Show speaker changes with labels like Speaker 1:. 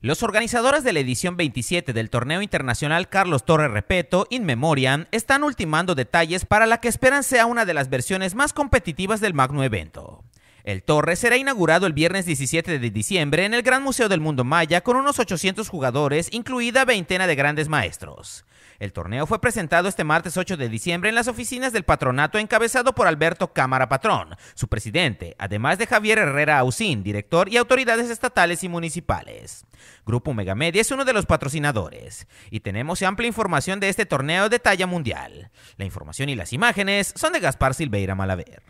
Speaker 1: Los organizadores de la edición 27 del torneo internacional Carlos Torres Repeto, In Memoriam, están ultimando detalles para la que esperan sea una de las versiones más competitivas del magno evento. El torre será inaugurado el viernes 17 de diciembre en el Gran Museo del Mundo Maya con unos 800 jugadores, incluida veintena de grandes maestros. El torneo fue presentado este martes 8 de diciembre en las oficinas del patronato encabezado por Alberto Cámara Patrón, su presidente, además de Javier Herrera Ausín, director y autoridades estatales y municipales. Grupo Megamedia es uno de los patrocinadores y tenemos amplia información de este torneo de talla mundial. La información y las imágenes son de Gaspar Silveira Malaver.